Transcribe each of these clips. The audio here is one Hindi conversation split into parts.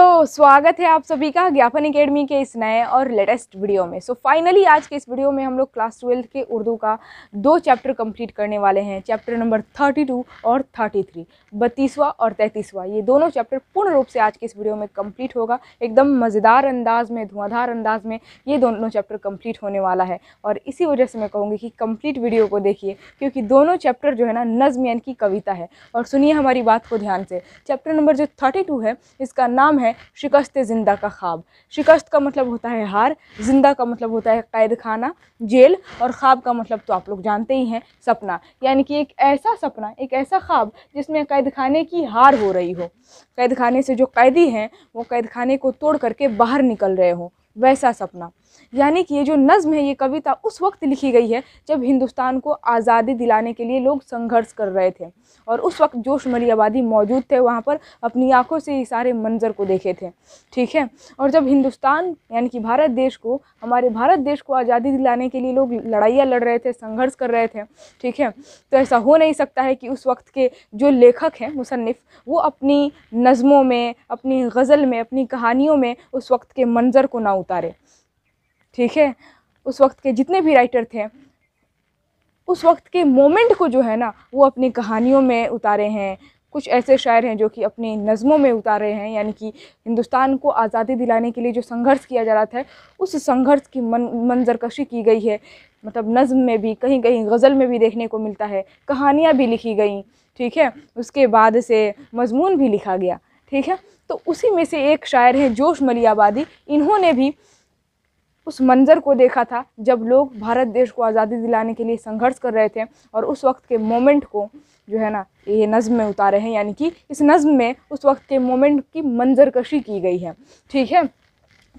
तो स्वागत है आप सभी का ज्ञापन एकेडमी के इस नए और लेटेस्ट वीडियो में सो so, फाइनली आज के इस वीडियो में हम लोग क्लास ट्वेल्थ के उर्दू का दो चैप्टर कंप्लीट करने वाले हैं चैप्टर नंबर थर्टी टू और थर्टी थ्री बत्तीसवा और तैंतीसवा ये दोनों चैप्टर पूर्ण रूप से आज के इस वीडियो में कम्प्लीट होगा एकदम मज़ेदार अंदाज में धुआंधार अंदाज में ये दोनों चैप्टर कम्प्लीट होने वाला है और इसी वजह से मैं कहूँगी कि कम्प्लीट वीडियो को देखिए क्योंकि दोनों चैप्टर जो है ना नजमियन की कविता है और सुनिए हमारी बात को ध्यान से चैप्टर नंबर जो थर्टी है इसका नाम है है शिकस्त ज़िंदा का ख्वाब शिकस्त का मतलब होता है हार ज़िंदा का मतलब होता है कैद खाना जेल और ख्वाब का मतलब तो आप लोग जानते ही हैं सपना यानी कि एक ऐसा सपना एक ऐसा ख्वाब जिसमें कैद खाने की हार हो रही हो कैद खाने से जो कैदी हैं वो कैद खाने को तोड़ करके बाहर निकल रहे हों वैसा सपना यानी कि ये जो नज़म है ये कविता उस वक्त लिखी गई है जब हिंदुस्तान को आज़ादी दिलाने के लिए लोग संघर्ष कर रहे थे और उस वक्त जोश मरी आबादी मौजूद थे वहाँ पर अपनी आँखों से ये सारे मंजर को देखे थे ठीक है और जब हिंदुस्तान यानी कि भारत देश को हमारे भारत देश को आज़ादी दिलाने के लिए लोग लड़ाइयाँ लड़ रहे थे संघर्ष कर रहे थे ठीक है तो ऐसा हो नहीं सकता है कि उस वक्त के जो लेखक हैं मुसनफ़ वो अपनी नज़मों में अपनी गज़ल में अपनी कहानियों में उस वक्त के मंज़र को ना उतारे ठीक है उस वक्त के जितने भी राइटर थे उस वक्त के मोमेंट को जो है ना वो अपनी कहानियों में उतारे हैं कुछ ऐसे शायर हैं जो कि अपनी नज़मों में उतारे हैं यानी कि हिंदुस्तान को आज़ादी दिलाने के लिए जो संघर्ष किया जा रहा था उस संघर्ष की मन मंजरकशी की गई है मतलब नज़म में भी कहीं कहीं गज़ल में भी देखने को मिलता है कहानियाँ भी लिखी गई ठीक है उसके बाद से मजमून भी लिखा गया ठीक है तो उसी में से एक शायर हैं जोश मलियाबादी इन्होंने भी उस मंज़र को देखा था जब लोग भारत देश को आज़ादी दिलाने के लिए संघर्ष कर रहे थे और उस वक्त के मोमेंट को जो है ना ये नज़म में उतारे हैं यानी कि इस नज़म में उस वक्त के मोमेंट की मंजरकशी की गई है ठीक है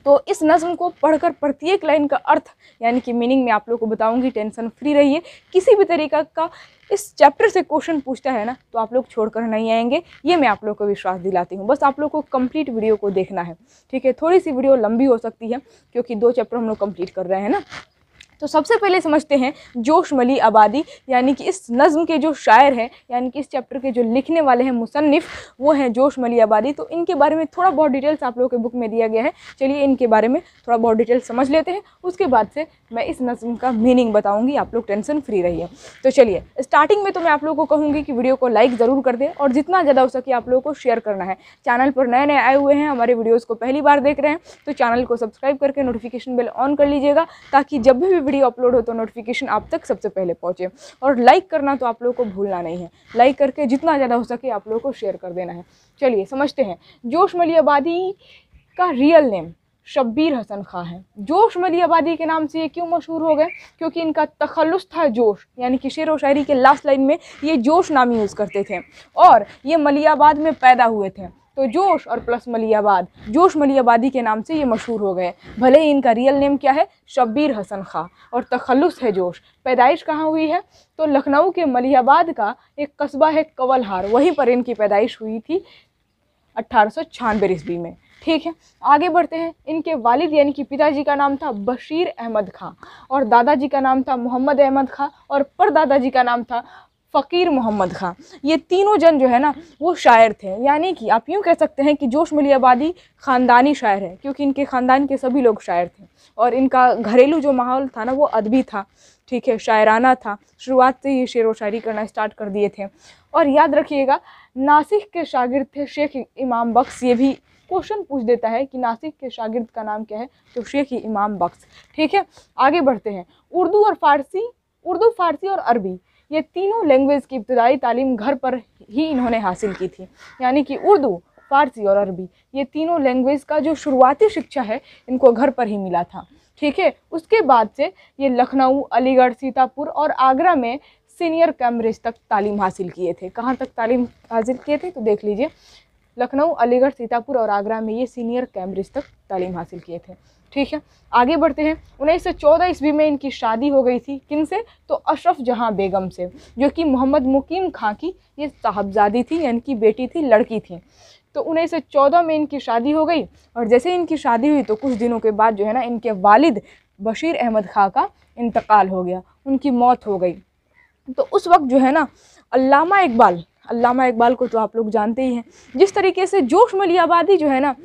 तो इस नज़म को पढ़कर प्रत्येक लाइन का अर्थ यानी कि मीनिंग मैं आप लोग को बताऊंगी टेंशन फ्री रहिए किसी भी तरीका का इस चैप्टर से क्वेश्चन पूछता है ना तो आप लोग छोड़कर नहीं आएंगे ये मैं आप लोग को विश्वास दिलाती हूँ बस आप लोग को कंप्लीट वीडियो को देखना है ठीक है थोड़ी सी वीडियो लंबी हो सकती है क्योंकि दो चैप्टर हम लोग कम्प्लीट कर रहे हैं ना तो सबसे पहले समझते हैं जोश मली आबादी यानी कि इस नज़म के जो शायर हैं यानी कि इस चैप्टर के जो लिखने वाले हैं मुसनफ़ वो हैं जोश मली आबादी तो इनके बारे में थोड़ा बहुत डिटेल्स आप लोगों के बुक में दिया गया है चलिए इनके बारे में थोड़ा बहुत डिटेल्स समझ लेते हैं उसके बाद से मैं इस नज़म का मीनिंग बताऊँगी आप लोग टेंशन फ्री रहिए तो चलिए स्टार्टिंग में तो मैं आप लोगों को कहूँगी कि वीडियो को लाइक ज़रूर कर दें और जितना ज़्यादा हो सके आप लोगों को शेयर करना है चैनल पर नए नए आए हुए हैं हमारे वीडियोज़ को पहली बार देख रहे हैं तो चैनल को सब्सक्राइब करके नोटिफिकेशन बेल ऑन कर लीजिएगा ताकि जब भी वीडियो अपलोड हो तो नोटिफिकेशन आप तक सबसे पहले पहुँचे और लाइक करना तो आप लोग को भूलना नहीं है लाइक करके जितना ज़्यादा हो सके आप लोगों को शेयर कर देना है चलिए समझते हैं जोश मलियाबादी का रियल नेम शब्बीर हसन खां है जोश मली आबादी के नाम से ये क्यों मशहूर हो गए क्योंकि इनका तखलुस था जोश यानी कि शेर व शायरी के लास्ट लाइन में ये जोश नाम यूज़ करते थे और ये मलियाबाद में पैदा हुए थे तो जोश और प्लस मलियाबाद जोश मलियाबादी के नाम से ये मशहूर हो गए भले ही इनका रियल नेम क्या है शब्बीर हसन खां और तखलुस है जोश पैदाइश कहाँ हुई है तो लखनऊ के मलियाबाद का एक कस्बा है कवलहार वहीं पर इनकी पैदाइश हुई थी अट्ठारह ईस्वी में ठीक है आगे बढ़ते हैं इनके वालिद यानी कि पिताजी का नाम था बशीर अहमद खां और दादाजी का नाम था मोहम्मद अहमद खां और परदादाजी का नाम था फ़कीर मोहम्मद खां ये तीनों जन जो है ना वो शायर थे यानी कि आप यूँ कह सकते हैं कि जोश मिली आबादी ख़ानदानी शायर है क्योंकि इनके ख़ानदान के सभी लोग शायर थे और इनका घरेलू जो माहौल था ना वो अदबी था ठीक है शायराना था शुरुआत से ही शेर व शायरी करना स्टार्ट कर दिए थे और याद रखिएगा नासिक के शागिर्द थे शेख इमाम बख्श ये भी क्वेश्चन पूछ देता है कि नासिक के शागिर्द का नाम क्या है तो शेख इमाम बख्श ठीक है आगे बढ़ते हैं उर्दू और फारसी उर्दू फारसी और अरबी ये तीनों लैंग्वेज की इब्तदाई तालीम घर पर ही इन्होंने हासिल की थी यानी कि उर्दू फ़ारसी और अरबी ये तीनों लैंग्वेज का जो शुरुआती शिक्षा है इनको घर पर ही मिला था ठीक है उसके बाद से ये लखनऊ अलीगढ़ सीतापुर और आगरा में सीनियर कैम्ब्रिज तक तालीम हासिल किए थे कहाँ तक तालीम हासिल किए थे तो देख लीजिए लखनऊ अलीगढ़ सीतापुर और आगरा में ये सीनियर कैम्ब्रिज तक तालीम हासिल किए थे ठीक है आगे बढ़ते हैं उन्नीस सौ चौदह ईस्वी में इनकी शादी हो गई थी किन से तो अशरफ जहाँ बेगम से जो कि मोहम्मद मुकीम खां की ये साहबजादी थी यानी कि बेटी थी लड़की थी तो उन्नीस सौ चौदह में इनकी शादी हो गई और जैसे इनकी शादी हुई तो कुछ दिनों के बाद जो है ना इनके वालिद बशीर अहमद खां का इंतकाल हो गया उनकी मौत हो गई तो उस वक्त जो है ना अल्लामा इकबाल अल्लामा इकबाल को तो आप लोग जानते ही हैं जिस तरीके से जोश मलियाबादी जो है ना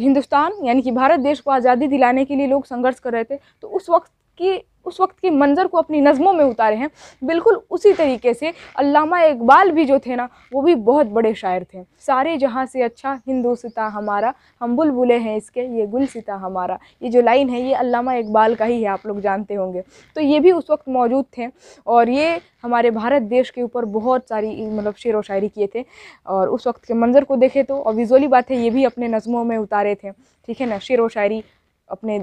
हिंदुस्तान यानी कि भारत देश को आज़ादी दिलाने के लिए लोग संघर्ष कर रहे थे तो उस वक्त की उस वक्त के मंज़र को अपनी नज़मों में उतारे हैं बिल्कुल उसी तरीके से अल्लामा इकबाल भी जो थे ना वो भी बहुत बड़े शायर थे सारे जहाँ से अच्छा हिंदू सिता हमारा हम बुलबुले हैं इसके ये गुल सिता हमारा ये जो लाइन है ये अल्लामा इकबाल का ही है आप लोग जानते होंगे तो ये भी उस वक्त मौजूद थे और ये हमारे भारत देश के ऊपर बहुत सारी मतलब शेर व शायरी किए थे और उस वक्त के मंज़र को देखे तो और विजुअली बात है ये भी अपने नज़मों में उतारे थे ठीक है ना शेर व शायरी अपने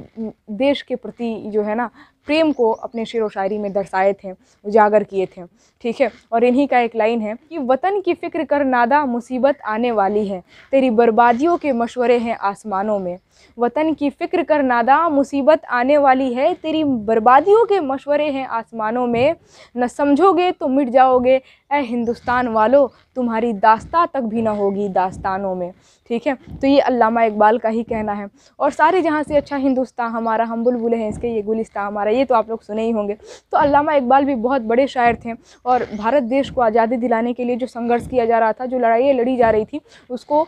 देश के प्रति जो है ना प्रेम को अपने शेर व शायरी में दर्शाए थे उजागर किए थे ठीक है और इन्हीं का एक लाइन है कि वतन की फ़िक्र कर नादा मुसीबत आने वाली है तेरी बर्बादियों के मशवरे हैं आसमानों में वतन की फ़िक्र कर नादा मुसीबत आने वाली है तेरी बर्बादियों के मशवरे हैं आसमानों में न समझोगे तो मिट जाओगे ऐ हिंदुस्तान वालों तुम्हारी दास्ता तक भी ना होगी दास्तानों में ठीक है तो ये अल्लामा इकबाल का ही कहना है और सारे जहाँ से अच्छा हिंदुस्तान हमारा हम बुलबुल हैं इसके ये गुलिस्तान हमारा ये तो आप लोग सुने ही होंगे तो अलामा इकबाल भी बहुत बड़े शायर थे और भारत देश को आज़ादी दिलाने के लिए जो संघर्ष किया जा रहा था जो लड़ाइयाँ लड़ी जा रही थी उसको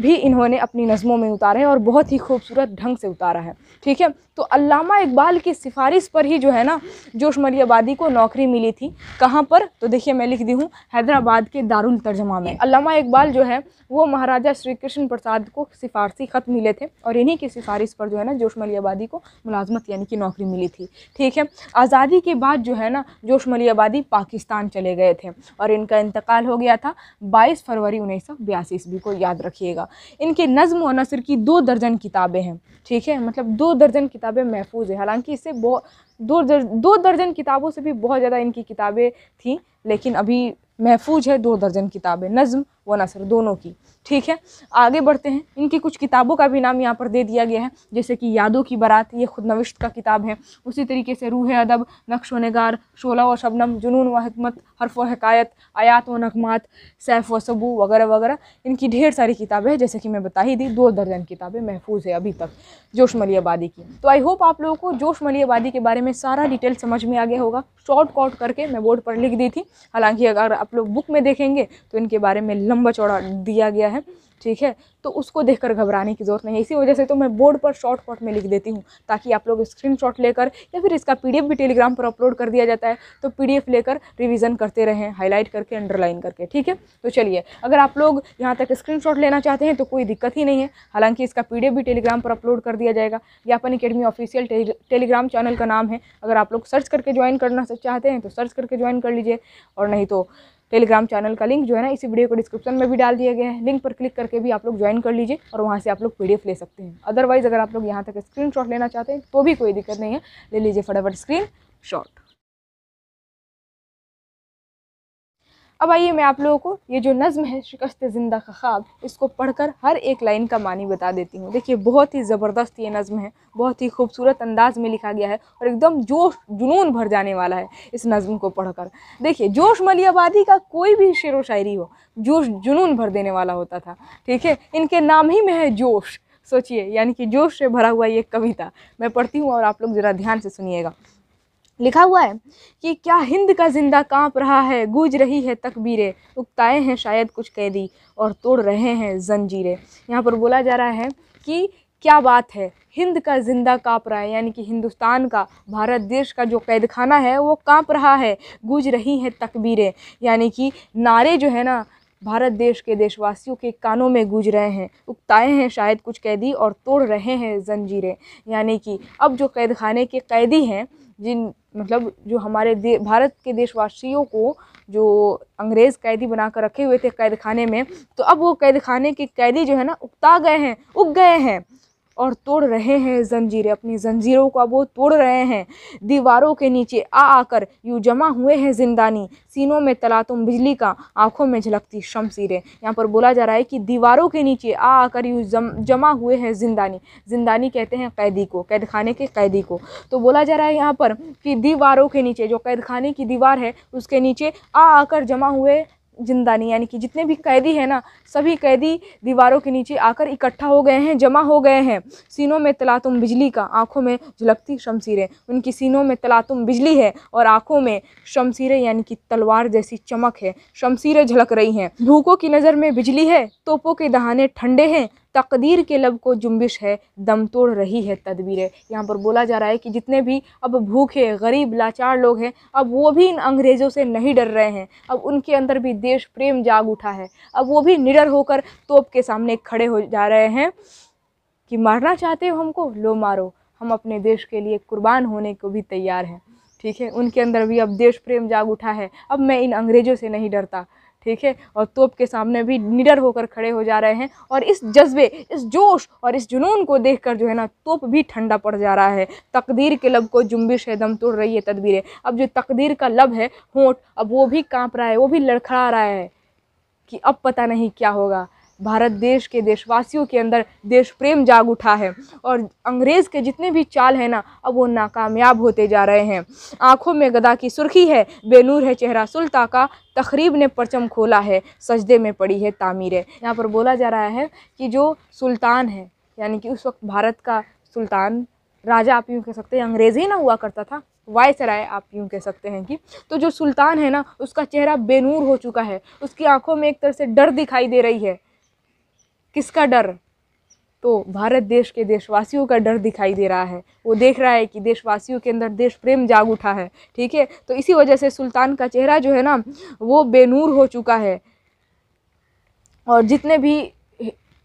भी इन्होंने अपनी नज़मों में उतारे और बहुत ही खूबसूरत ढंग से उतारा है ठीक है तो अल्लामा इकबाल की सिफारिश पर ही जो है ना जोश मरियाबादी को नौकरी मिली थी कहाँ पर तो देखिए मैं लिख दी हूँ हैदराबाद के दारुल तर्जमा में अल्लामा इकबाल जो है वो महाराजा श्री कृष्ण प्रसाद को सिफारसी ख़त मिले थे और इन्हीं की सिफारिश पर जो है ना जोश मलियाबादी को मुलाजमत यानी कि नौकरी मिली थी ठीक है आज़ादी के बाद जो है ना जोश मलियाबादी पाकिस्तान चले गए थे और इनका इंतकाल हो गया था बाईस फरवरी उन्नीस सौ बयासी ईस्वी को याद रखिएगा इनके नज़म व नसर की दो दर्जन किताबें हैं ठीक है मतलब दो दर्जन किताब किताबें महफूज है हालांकि इससे बहुत दो दो दर्जन किताबों से भी बहुत ज़्यादा इनकी किताबें थीं लेकिन अभी महफूज है दो दर्जन किताबें नज़म व नसर दोनों की ठीक है आगे बढ़ते हैं इनकी कुछ किताबों का भी नाम यहाँ पर दे दिया गया है जैसे कि यादों की बारात ये खुद नविश्त का किताब है उसी तरीके से रूह अदब नक्श व नगार शोला व शबनम जुनून व हमत हरफ व हकायत आयात व नगमात सैफ़ व सबू वगैरह वगैरह इनकी ढेर सारी किताबें हैं जैसे कि मैं बता ही दी दो दर्जन किताबें महफूज है अभी तक जोश मली आबादी की तो आई होप आप लोगों को जोश मली आबादी के बारे में सारा डिटेल समझ में आ गया होगा शॉर्ट कॉट करके मैं बोर्ड पर लिख दी थी हालाँकि अगर आप आप लोग बुक में देखेंगे तो इनके बारे में लंबा चौड़ा दिया गया है ठीक है तो उसको देखकर घबराने की ज़रूरत नहीं है इसी वजह से तो मैं बोर्ड पर शॉर्टकट में लिख देती हूँ ताकि आप लोग स्क्रीनशॉट लेकर या फिर इसका पीडीएफ भी टेलीग्राम पर अपलोड कर दिया जाता है तो पीडीएफ लेकर रिवीजन करते रहें हाईलाइट करके अंडरलाइन करके ठीक है तो चलिए अगर आप लोग यहाँ तक स्क्रीन लेना चाहते हैं तो कोई दिक्कत ही नहीं है हालाँकि इसका पी भी टेलीग्राम पर अपलोड कर दिया जाएगा ज्ञापन अकेडमी ऑफिशियल टेलीग्राम चैनल का नाम है अगर आप लोग सर्च करके ज्वाइन करना चाहते हैं तो सर्च करके ज्वाइन कर लीजिए और नहीं तो टेलीग्राम चैनल का लिंक जो है ना इसी वीडियो को डिस्क्रिप्शन में भी डाल दिया गया है लिंक पर क्लिक करके भी आप लोग ज्वाइन कर लीजिए और वहाँ से आप लोग पी ले सकते हैं अदरवाइज़ अगर आप लोग यहाँ तक स्क्रीन लेना चाहते हैं तो भी कोई दिक्कत नहीं है ले लीजिए फटाफट स्क्रीन शॉट अब आइए मैं आप लोगों को ये जो नज़म है शिकस्त ज़िंदा का ख्वाब इसको पढ़कर हर एक लाइन का मानी बता देती हूँ देखिए बहुत ही ज़बरदस्त ये नज़म है बहुत ही खूबसूरत अंदाज में लिखा गया है और एकदम जोश जुनून भर जाने वाला है इस नज़म को पढ़कर देखिए जोश मलियाबादी का कोई भी शेर व शायरी हो जोश जुनून भर देने वाला होता था ठीक है इनके नाम ही में है जोश सोचिए यानी कि जोश से भरा हुआ ये कविता मैं पढ़ती हूँ और आप लोग ज़रा ध्यान से सुनिएगा लिखा हुआ है कि क्या हिंद का जिंदा कांप रहा है गूज रही है तकबीरें उगताए हैं शायद कुछ कैदी और तोड़ रहे हैं जंजीरें यहाँ पर बोला जा रहा है कि क्या बात है हिंद का जिंदा कांप रहा है यानी कि हिंदुस्तान का भारत देश का जो कैद खाना है वो काँप रहा है गूज रही हैं तकबीरें यानी कि नारे जो है ना भारत देश के देशवासियों के कानों में गूंज रहे हैं उगताए हैं शायद कुछ कैदी और तोड़ रहे हैं जंजीरें यानी कि अब जो कैद खाने के कैदी हैं जिन मतलब जो हमारे दे भारत के देशवासियों को जो अंग्रेज़ कैदी बना कर रखे हुए थे कैद खाने में तो अब वो कैद खाने के कैदी जो है ना उकता गए हैं उग गए हैं और तोड़ रहे हैं जंजीरें अपनी जंजीरों का वो तोड़ रहे हैं दीवारों के नीचे आ आकर यूँ जमा हुए हैं जिंदानी सीनों में तला तुम बिजली का आँखों में झलकती शमशीरें यहाँ पर बोला जा रहा है कि दीवारों के नीचे आ आकर यूँ जम, जमा हुए हैं जिंदानी जिंदानी कहते हैं कैदी को कैद खाने के कैदी को तो बोला जा रहा है यहाँ पर कि दीवारों के नीचे जो कैद खाने की दीवार है उसके नीचे आ आकर जमा हुए जिंदा नहीं यानी कि जितने भी कैदी हैं ना सभी कैदी दीवारों के नीचे आकर इकट्ठा हो गए हैं जमा हो गए हैं सीनों में तलातुम बिजली का आँखों में झुलकती शमशीरें उनकी सीनों में तलातुम बिजली है और आँखों में शमशीरें यानी कि तलवार जैसी चमक है शमशीरें झलक रही हैं भूखों की नज़र में बिजली है तोपों के दहाने ठंडे हैं तकदीर के लब को जुम्बिश है दम तोड़ रही है तदबीरें यहाँ पर बोला जा रहा है कि जितने भी अब भूखे गरीब लाचार लोग हैं अब वो भी इन अंग्रेज़ों से नहीं डर रहे हैं अब उनके अंदर भी देश प्रेम जाग उठा है अब वो भी निडर होकर तोप के सामने खड़े हो जा रहे हैं कि मारना चाहते हो हमको लो मारो हम अपने देश के लिए कुर्बान होने को भी तैयार हैं ठीक है उनके अंदर भी अब देश प्रेम जाग उठा है अब मैं इन अंग्रेज़ों से नहीं डरता ठीक है और तोप के सामने भी निडर होकर खड़े हो जा रहे हैं और इस जज्बे इस जोश और इस जुनून को देखकर जो है ना तोप भी ठंडा पड़ जा रहा है तकदीर के लब को जुम्बिश है दम तोड़ रही है तदबीरें अब जो तकदीर का लब है होंठ अब वो भी काँप रहा है वो भी लड़खड़ा रहा है कि अब पता नहीं क्या होगा भारत देश के देशवासियों के अंदर देश प्रेम जाग उठा है और अंग्रेज़ के जितने भी चाल हैं ना अब वो नाकामयाब होते जा रहे हैं आँखों में गदा की सुर्खी है बेनूर है चेहरा सुल्ता का तकरीब ने परचम खोला है सजदे में पड़ी है तामीरें यहाँ पर बोला जा रहा है कि जो सुल्तान है यानी कि उस वक्त भारत का सुल्तान राजा आप यूँ कह सकते हैं अंग्रेज़ ही ना हुआ करता था वाय राय आप यूँ कह सकते हैं कि तो जो सुल्तान है ना उसका चेहरा बेनूर हो चुका है उसकी आंखों में एक तरह से डर दिखाई दे रही है किसका डर तो भारत देश के देशवासियों का डर दिखाई दे रहा है वो देख रहा है कि देशवासियों के अंदर देश प्रेम जाग उठा है ठीक है तो इसी वजह से सुल्तान का चेहरा जो है ना वो बेनूर हो चुका है और जितने भी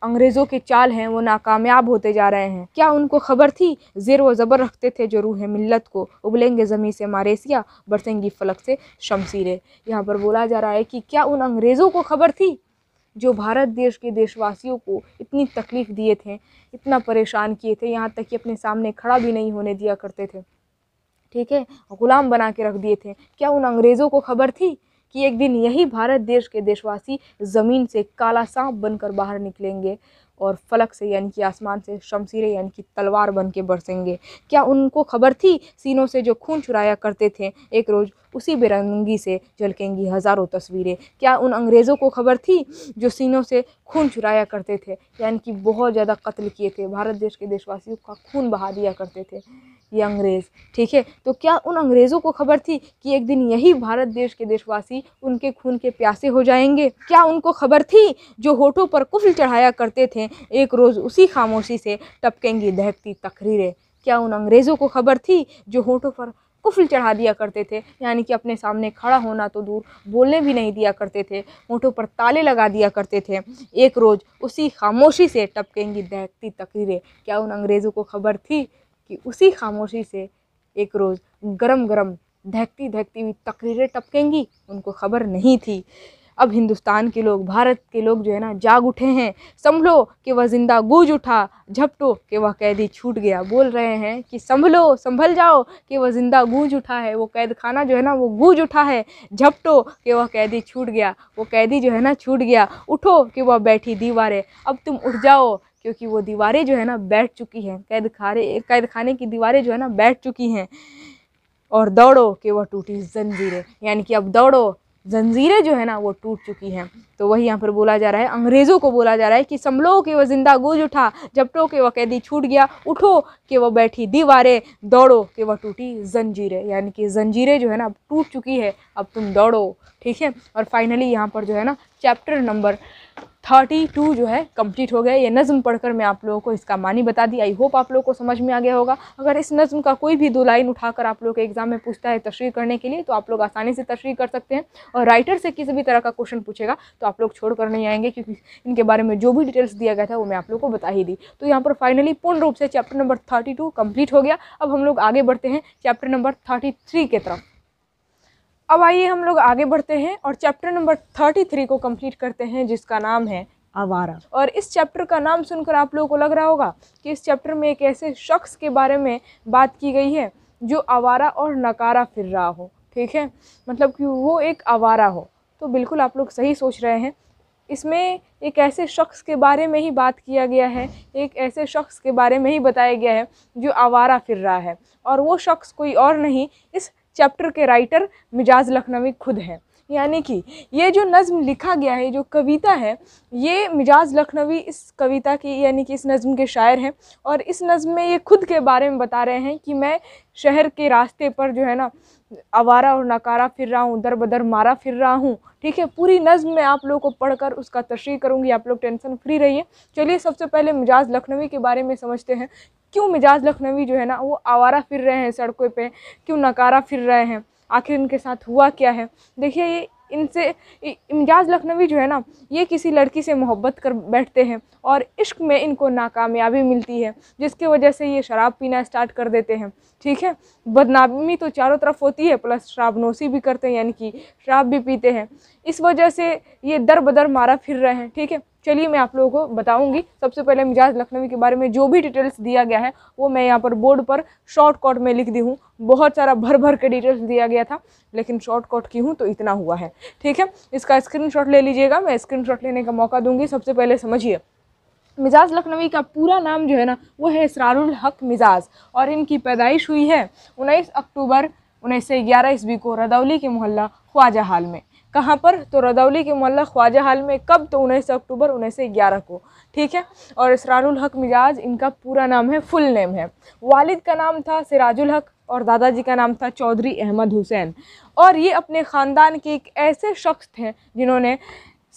अंग्रेज़ों के चाल हैं वो नाकामयाब होते जा रहे हैं क्या उनको खबर थी जेर व ज़बर रखते थे जो रूह मिल्लत को उबलेंगे ज़मी से मारेसिया बरसेंगी फलक से शमशीरें यहाँ पर बोला जा रहा है कि क्या उन अंग्रेज़ों को खबर थी जो भारत देश के देशवासियों को इतनी तकलीफ़ दिए थे इतना परेशान किए थे यहाँ तक कि अपने सामने खड़ा भी नहीं होने दिया करते थे ठीक है ग़ुलाम बना के रख दिए थे क्या उन अंग्रेज़ों को खबर थी कि एक दिन यही भारत देश के देशवासी ज़मीन से काला सांप बनकर बाहर निकलेंगे और फलक से यानी कि आसमान से शमशीरें यानी कि तलवार बन के बरसेंगे क्या उनको खबर थी सीनों से जो खून चुराया करते थे एक रोज़ उसी बेरंगी से झलकेंगी हज़ारों तस्वीरें क्या उन अंग्रेज़ों को खबर थी जो सीनों से खून चुराया करते थे यानी कि बहुत ज़्यादा कत्ल किए थे भारत देश के देशवासियों का खून बहा दिया करते थे ये अंग्रेज़ ठीक है तो क्या उन अंग्रेज़ों को खबर थी कि एक दिन यही भारत देश के देशवासी उनके खून के प्यासे हो जाएंगे क्या उनको खबर थी जो होठों पर कुफल चढ़ाया करते थे एक रोज़ उसी खामोशी से टपकेंगी दहकती तकरीरें क्या उन अंग्रेज़ों को खबर थी जो होठों पर कुफल चढ़ा दिया करते थे यानी कि अपने सामने खड़ा होना तो दूर बोलने भी नहीं दिया करते थे होठों पर ताले लगा दिया करते थे एक रोज़ उसी खामोशी से टपकेंगी दहकती तकरीरें क्या उन अंग्रेज़ों को खबर थी कि उसी खामोशी से एक रोज़ गरम गरम धहकती धहकती हुई तकरीरें टपकेंगी उनको खबर नहीं थी अब हिंदुस्तान के लोग भारत के लोग जो है ना जाग उठे हैं संभलो कि वह जिंदा गूज उठा झपटो कि वह कैदी छूट गया बोल रहे हैं कि संभलो संभल जाओ कि वह जिंदा गूज उठा है वो कैद खाना जो है ना वो गूज उठा है झपटो कि वह कैदी छूट गया वो कैदी जो है ना छूट गया उठो कि वह बैठी दीवारें अब तुम उठ जाओ क्योंकि वो दीवारें जो है ना बैठ चुकी हैं कैद खाने कैद खाने की दीवारें जो है ना बैठ चुकी हैं और दौड़ो कि वह टूटी जंजीरें यानी कि अब दौड़ो जंजीरें जो है ना वो टूट चुकी हैं तो वही यहाँ पर बोला जा रहा है अंग्रेज़ों को बोला जा रहा है कि संभलो कि वह जिंदा गूज उठा जपटो के वह कैदी छूट गया उठो कि वह बैठी दीवारें दौड़ो कि वह टूटी जंजीरें यानी कि जंजीरें जो है ना अब टूट चुकी है अब तुम दौड़ो ठीक है और फाइनली यहाँ पर जो है ना चैप्टर नंबर थर्टी टू जो है कंप्लीट हो गया ये नज़म पढ़कर मैं आप लोगों को इसका मानी बता दी आई होप आप लोगों को समझ में आ गया होगा अगर इस नज़म का कोई भी दो लाइन उठाकर आप लोग के एग्ज़ाम में पूछता है तशरी करने के लिए तो आप लोग आसानी से तशरी कर सकते हैं और राइटर से किसी भी तरह का क्वेश्चन पूछेगा तो आप लोग छोड़ कर नहीं आएंगे क्योंकि इनके बारे में जो भी डिटेल्स दिया गया था वो मैं आप लोग को बता ही दी तो यहाँ पर फाइनली पूर्ण रूप से चैप्टर नंबर थर्टी टू हो गया अब हम लोग आगे बढ़ते हैं चैप्टर नंबर थर्टी थ्री के तरफ अब आइए हम लोग आगे बढ़ते हैं और चैप्टर नंबर थर्टी थ्री को कंप्लीट करते हैं जिसका नाम है आवारा और इस चैप्टर का नाम सुनकर आप लोगों को लग रहा होगा कि इस चैप्टर में एक ऐसे शख्स के बारे में बात की गई है जो आवारा और नकारा फिर रहा हो ठीक है मतलब कि वो एक आवारा हो तो बिल्कुल आप लोग सही सोच रहे हैं इसमें एक ऐसे शख्स के बारे में ही बात किया गया है एक ऐसे शख्स के बारे में ही बताया गया है जो आवारा फिर रहा है और वो शख्स कोई और नहीं इस चैप्टर के राइटर मिजाज लखनवी खुद हैं यानी कि ये जो नज़म लिखा गया है जो कविता है ये मिजाज लखनवी इस कविता की यानी कि इस नज़म के शायर हैं और इस नज़म में ये खुद के बारे में बता रहे हैं कि मैं शहर के रास्ते पर जो है ना आवारा और नकारा फिर रहा हूँ दर बदर मारा फिर रहा हूँ ठीक है पूरी नज़म में आप लोगों को पढ़कर उसका तशरी करूँगी आप लोग टेंशन फ्री रहिए चलिए सबसे पहले मिजाज लखनवी के बारे में समझते हैं क्यों मिजाज लखनवी जो है ना वो आवारा फिर रहे हैं सड़कों पर क्यों नकारा फिर रहे हैं आखिर इनके साथ हुआ क्या है देखिए ये इनसे इमजाज़ लखनवी जो है ना ये किसी लड़की से मोहब्बत कर बैठते हैं और इश्क में इनको नाकामयाबी मिलती है जिसके वजह से ये शराब पीना स्टार्ट कर देते हैं ठीक है बदनामी तो चारों तरफ होती है प्लस शराब नोसी भी करते हैं यानी कि शराब भी पीते हैं इस वजह से ये दर बदर मारा फिर रहे हैं ठीक है चलिए मैं आप लोगों को बताऊंगी सबसे पहले मिजाज लखनवी के बारे में जो भी डिटेल्स दिया गया है वो मैं यहाँ पर बोर्ड पर शॉर्टकट में लिख दी हूँ बहुत सारा भर भर के डिटेल्स दिया गया था लेकिन शॉर्टकट की हूँ तो इतना हुआ है ठीक है इसका स्क्रीनशॉट ले लीजिएगा मैं स्क्रीनशॉट लेने का मौका दूंगी सबसे पहले समझिए मिजाज लखनवी का पूरा नाम जो है ना वो है इसरारुल हक मिजाज और इनकी पैदाइश हुई है उन्नीस अक्टूबर उन्नीस सौ ग्यारह ईस्वी को रदौली के मोहल्ला ख्वाजा हाल में कहाँ पर तो रदौली के मल्ला ख्वाजा हाल में कब तो उन्नीस अक्टूबर उन्नीस ग्यारह को ठीक है और इसरारुल हक मिजाज इनका पूरा नाम है फुल नेम है वालिद का नाम था सिराजुल हक और दादाजी का नाम था चौधरी अहमद हुसैन और ये अपने ख़ानदान के एक ऐसे शख्स थे जिन्होंने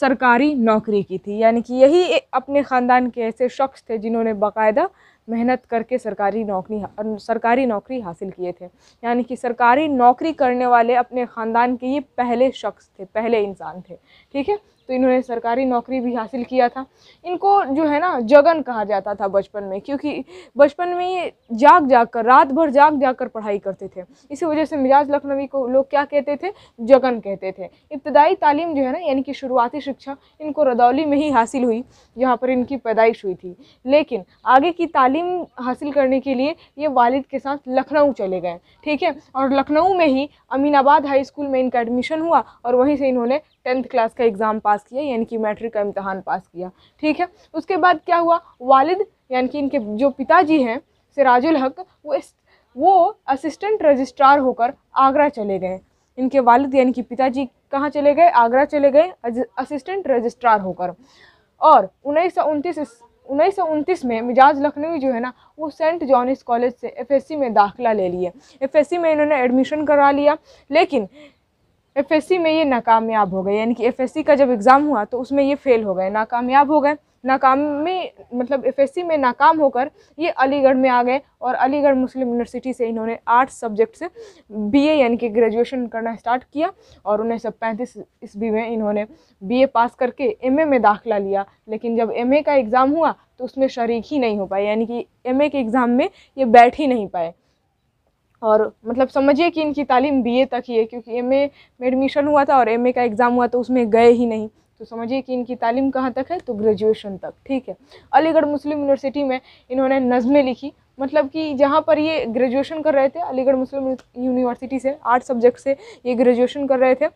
सरकारी नौकरी की थी यानी कि यही अपने ख़ानदान के ऐसे शख्स थे जिन्होंने बाकायदा मेहनत करके सरकारी नौकरी सरकारी नौकरी हासिल किए थे यानी कि सरकारी नौकरी करने वाले अपने ख़ानदान के ये पहले शख्स थे पहले इंसान थे ठीक है तो इन्होंने सरकारी नौकरी भी हासिल किया था इनको जो है ना जगन कहा जाता था बचपन में क्योंकि बचपन में ये जाग जाग कर रात भर जाग जाग कर पढ़ाई करते थे इसी वजह से मिजाज लखनवी को लोग क्या कहते थे जगन कहते थे इब्तदाई तालीम जो है ना यानी कि शुरुआती शिक्षा इनको रदौली में ही हासिल हुई जहाँ पर इनकी पैदाइश हुई थी लेकिन आगे की तालीम हासिल करने के लिए ये वालिद के साथ लखनऊ चले गए ठीक है और लखनऊ में ही अमीनाबाद हाई स्कूल में इनका एडमिशन हुआ और वहीं से इन्होंने टेंथ क्लास का एग्ज़ाम पास किया यानी कि मैट्रिक का इम्तहान पास किया ठीक है उसके बाद क्या हुआ वालिद यानी कि इनके जो पिताजी हैं सिराजुल हक वो इस वो असिस्टेंट रजिस्ट्रार होकर आगरा चले गए इनके वालिद यानी कि पिताजी कहाँ चले गए आगरा चले गए असिस्टेंट रजिस्ट्रार होकर और उन्नीस सौ उनतीस उन्नीस सौ उनतीस में मिजाज लखनवी जो है ना वो सेंट जॉनिस कॉलेज से एफएससी में दाखिला ले लिए एफएससी में इन्होंने एडमिशन करा लिया लेकिन एफएससी में ये नाकामयाब हो गए यानी कि एफएससी का जब एग्ज़ाम हुआ तो उसमें ये फ़ेल हो गए नाकामयाब हो गए नाकामी मतलब एफएससी में नाकाम होकर ये अलीगढ़ में आ गए और अलीगढ़ मुस्लिम यूनिवर्सिटी से इन्होंने आर्ट्स सब्जेक्ट से बीए यानी कि ग्रेजुएशन करना स्टार्ट किया और उन्नीस सौ पैंतीस ईस्वी में इन्होंने बीए पास करके एमए में दाखिला लिया लेकिन जब एमए का एग्ज़ाम हुआ तो उसमें शरीक ही नहीं हो पाए यानी कि एम के एग्ज़ाम में ये बैठ ही नहीं पाए और मतलब समझिए कि इनकी तालीम बीए तक ही है क्योंकि एमए में एडमिशन हुआ था और एमए का एग्ज़ाम हुआ तो उसमें गए ही नहीं तो समझिए कि इनकी तालीम कहाँ तक है तो ग्रेजुएशन तक ठीक है अलीगढ़ मुस्लिम यूनिवर्सिटी में इन्होंने नज़में लिखी मतलब कि जहाँ पर ये ग्रेजुएशन कर रहे थे अलीगढ़ मुस्लिम यूनिवर्सिटी से आठ सब्जेक्ट से ये ग्रेजुएशन कर रहे थे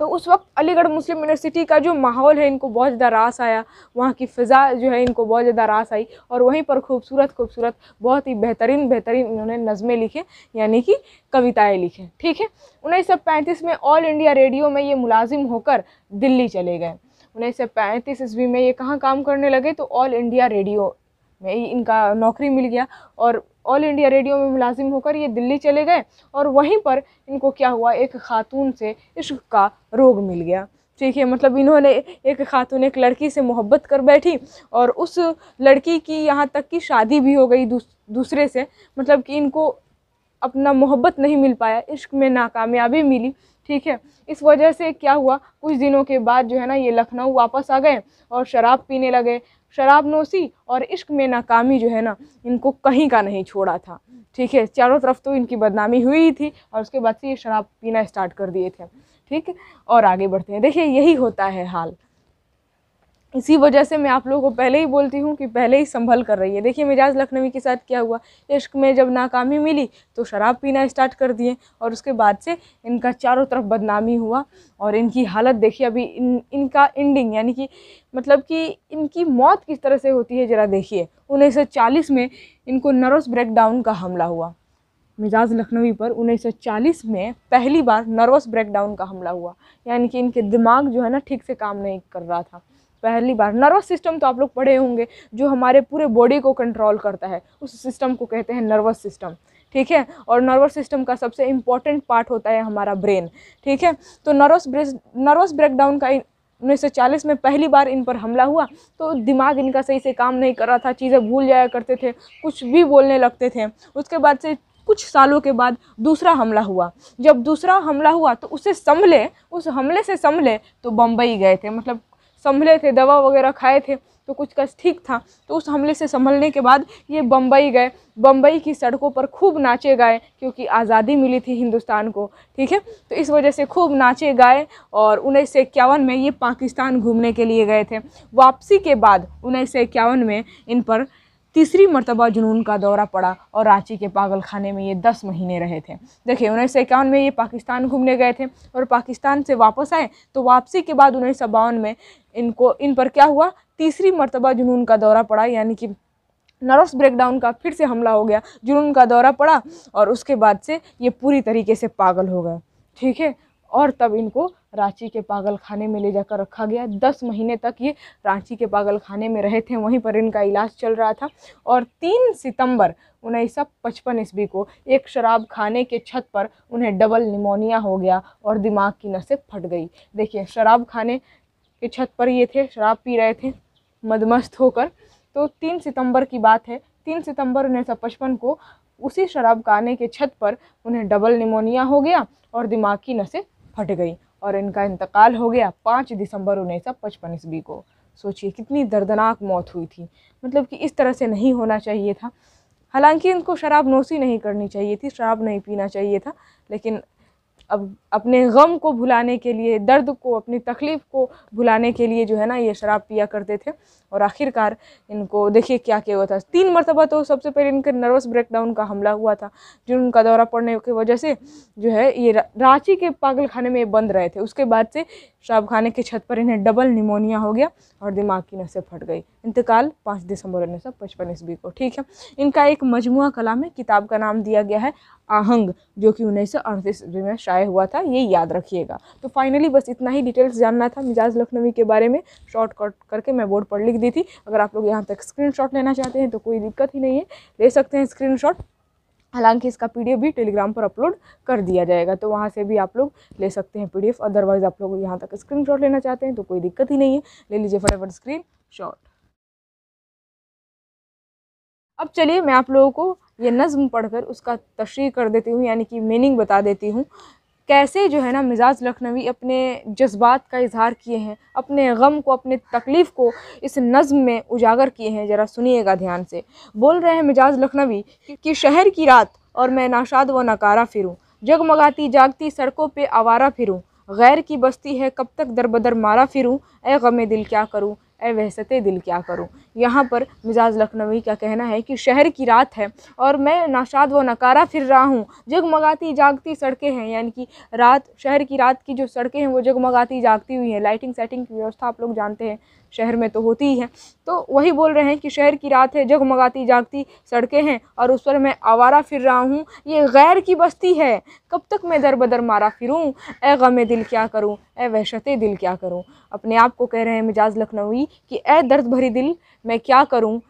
तो उस वक्त अलीगढ़ मुस्लिम यूनिवर्सिटी का जो माहौल है इनको बहुत ज़्यादा रास आया वहाँ की फ़िज़ा जो है इनको बहुत ज़्यादा रास आई और वहीं पर खूबसूरत खूबसूरत बहुत ही बेहतरीन बेहतरीन इन्होंने नज़में लिखे यानी कि कविताएँ लिखें ठीक है उन्नीस में ऑल इंडिया रेडियो में ये मुलाजिम होकर दिल्ली चले गए उन्नीस सौ पैंतीस ईस्वी में ये कहाँ काम करने लगे तो ऑल इंडिया रेडियो में इनका नौकरी मिल गया और ऑल इंडिया रेडियो में मुलाजिम होकर ये दिल्ली चले गए और वहीं पर इनको क्या हुआ एक खातून से इश्क का रोग मिल गया ठीक है मतलब इन्होंने एक खातून एक लड़की से मोहब्बत कर बैठी और उस लड़की की यहाँ तक कि शादी भी हो गई दूस, दूसरे से मतलब कि इनको अपना मोहब्बत नहीं मिल पाया इश्क में नाकामयाबी मिली ठीक है इस वजह से क्या हुआ कुछ दिनों के बाद जो है ना ये लखनऊ वापस आ गए और शराब पीने लगे शराब नोशी और इश्क में नाकामी जो है ना इनको कहीं का नहीं छोड़ा था ठीक है चारों तरफ तो इनकी बदनामी हुई ही थी और उसके बाद से ये शराब पीना स्टार्ट कर दिए थे ठीक और आगे बढ़ते हैं देखिए यही होता है हाल इसी वजह से मैं आप लोगों को पहले ही बोलती हूँ कि पहले ही संभल कर रही है देखिए मिजाज लखनवी के साथ क्या हुआ इश्क में जब नाकामी मिली तो शराब पीना स्टार्ट कर दिए और उसके बाद से इनका चारों तरफ बदनामी हुआ और इनकी हालत देखिए अभी इन इनका एंडिंग यानी कि मतलब कि इनकी मौत किस तरह से होती है ज़रा देखिए उन्नीस में इनको नर्वस ब्रेकडाउन का हमला हुआ मिजाज लखनवी पर 1940 में पहली बार नर्वस ब्रेकडाउन का हमला हुआ यानी कि इनके दिमाग जो है ना ठीक से काम नहीं कर रहा था पहली बार नर्वस सिस्टम तो आप लोग पढ़े होंगे जो हमारे पूरे बॉडी को कंट्रोल करता है उस सिस्टम को कहते हैं नर्वस सिस्टम ठीक है और नर्वस सिस्टम का सबसे इम्पॉर्टेंट पार्ट होता है हमारा ब्रेन ठीक है तो नर्वस ब्रेस नर्वस ब्रेकडाउन का उन्नीस सौ चालीस में पहली बार इन पर हमला हुआ तो दिमाग इनका सही से काम नहीं कर रहा था चीज़ें भूल जाया करते थे कुछ भी बोलने लगते थे उसके बाद से कुछ सालों के बाद दूसरा हमला हुआ जब दूसरा हमला हुआ तो उसे संभले उस हमले से संभले तो बम्बई गए थे मतलब संभले थे दवा वगैरह खाए थे तो कुछ कस ठीक था तो उस हमले से संभलने के बाद ये बम्बई गए बम्बई की सड़कों पर खूब नाचे गाए क्योंकि आज़ादी मिली थी हिंदुस्तान को ठीक है तो इस वजह से खूब नाचे गाए और उन्नीस में ये पाकिस्तान घूमने के लिए गए थे वापसी के बाद उन्नीस में इन पर तीसरी मरतबा जुनून का दौरा पड़ा और रांची के पागल खाने में ये दस महीने रहे थे देखिए उन्नीस सौ में ये पाकिस्तान घूमने गए थे और पाकिस्तान से वापस आए तो वापसी के बाद उन्नीस सौ में इनको इन पर क्या हुआ तीसरी मरतबा जुनून का दौरा पड़ा यानी कि नर्वस ब्रेकडाउन का फिर से हमला हो गया जुनून का दौरा पड़ा और उसके बाद से ये पूरी तरीके से पागल हो गए ठीक है और तब इनको रांची के पागल खाने में ले जाकर रखा गया दस महीने तक ये रांची के पागल खाने में रहे थे वहीं पर इनका इलाज चल रहा था और तीन सितंबर उन्नीस सौ पचपन ईस्वी को एक शराब खाने के छत पर उन्हें डबल निमोनिया हो गया और दिमाग की नसें फट गई देखिए शराब खाने के छत पर ये थे शराब पी रहे थे मदमस्त होकर तो तीन सितंबर की बात है तीन सितंबर उन्नीस सौ पचपन को उसी शराब खाने के छत पर उन्हें डबल निमोनिया हो गया और दिमाग की नसें फट गई और इनका इंतकाल हो गया पाँच दिसंबर उन्नीस सौ पचपन ईस्वी को सोचिए कितनी दर्दनाक मौत हुई थी मतलब कि इस तरह से नहीं होना चाहिए था हालांकि इनको शराब नोशी नहीं करनी चाहिए थी शराब नहीं पीना चाहिए था लेकिन अब अपने गम को भुलाने के लिए दर्द को अपनी तकलीफ़ को भुलाने के लिए जो है ना ये शराब पिया करते थे और आखिरकार इनको देखिए क्या क्या हुआ था तीन मरतबा तो सबसे पहले इनके नर्वस ब्रेकडाउन का हमला हुआ था जो उनका दौरा पड़ने की वजह से जो है ये रांची के पागल खाने में बंद रहे थे उसके बाद से शराब खाने की छत पर इन्हें डबल निमोनिया हो गया और दिमाग की नसें फट गई इंतकाल पाँच दिसंबर उन्नीस सौ पचपन ईस्वी को ठीक है इनका एक मजमू कलाम है किताब का नाम दिया गया है आहंग जो कि उन्नीस सौ अड़तीस में शाये हुआ था ये याद रखिएगा तो फाइनली बस इतना ही डिटेल्स जानना था मिजाज लखनवी के बारे में शॉर्टकट करके मैं बोर्ड पर लिख दी थी अगर आप लोग यहाँ तक स्क्रीन लेना चाहते हैं तो कोई दिक्कत ही नहीं है ले सकते हैं स्क्रीन हालांकि इसका पी भी टेलीग्राम पर अपलोड कर दिया जाएगा तो वहाँ से भी आप लोग ले सकते हैं पी अदरवाइज़ आप लोग यहाँ तक स्क्रीन लेना चाहते हैं तो कोई दिक्कत ही नहीं है ले लीजिए फटाफट स्क्रीन शॉट अब चलिए मैं आप लोगों को ये नज़म पढ़कर उसका तशरी कर देती हूँ यानी कि मीनिंग बता देती हूँ कैसे जो है ना मिजाज लखनवी अपने जज्बात का इजहार किए हैं अपने गम को अपने तकलीफ़ को इस नज़म में उजागर किए हैं ज़रा सुनिएगा ध्यान से बोल रहे हैं मिजाज लखनवी कि शहर की रात और मैं नाशाद व नकारा फिरूँ जगमगाती जागती सड़कों पर आवारा फिरूँ गैर की बस्ती है कब तक दर बदर मारा फिरूँ ए गम दिल क्या करूँ ए वहसत दिल क्या करूँ यहाँ पर मिजाज लखनवी का कहना है कि शहर की रात है और मैं नाशाद व नकारा फिर रहा हूँ जगमगाती जागती सड़कें हैं यानी कि रात शहर की रात की जो सड़कें हैं वो जगमगाती जागती हुई हैं लाइटिंग सेटिंग की व्यवस्था आप लोग जानते हैं शहर में तो होती ही है तो वही बोल रहे हैं कि शहर की रात है जगमगाती जागती सड़कें हैं और उस पर मैं आवारा फिर रहा हूँ ये गैर की बस्ती है कब तक मैं दर बदर मारा फिरूँ ए गम दिल क्या करूँ ए वहशत दिल क्या करूँ अपने आप को कह रहे हैं मिजाज लखनवी कि ए दर्द भरी दिल मैं क्या करूँ